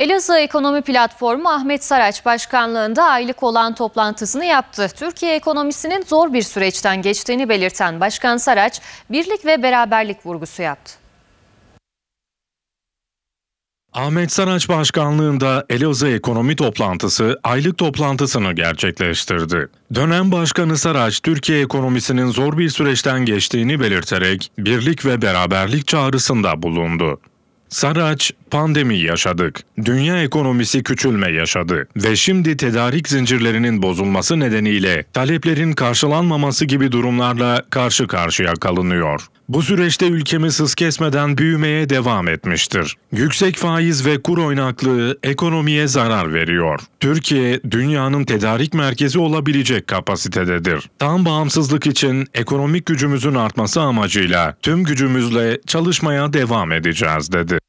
Elazığ Ekonomi Platformu Ahmet Saraç Başkanlığında aylık olan toplantısını yaptı. Türkiye ekonomisinin zor bir süreçten geçtiğini belirten Başkan Saraç, birlik ve beraberlik vurgusu yaptı. Ahmet Saraç Başkanlığında Elazığ Ekonomi Toplantısı aylık toplantısını gerçekleştirdi. Dönem Başkanı Saraç, Türkiye ekonomisinin zor bir süreçten geçtiğini belirterek birlik ve beraberlik çağrısında bulundu. Saraç, pandemi yaşadık. Dünya ekonomisi küçülme yaşadı ve şimdi tedarik zincirlerinin bozulması nedeniyle taleplerin karşılanmaması gibi durumlarla karşı karşıya kalınıyor. Bu süreçte ülkemiz hız kesmeden büyümeye devam etmiştir. Yüksek faiz ve kur oynaklığı ekonomiye zarar veriyor. Türkiye, dünyanın tedarik merkezi olabilecek kapasitededir. Tam bağımsızlık için ekonomik gücümüzün artması amacıyla tüm gücümüzle çalışmaya devam edeceğiz dedi.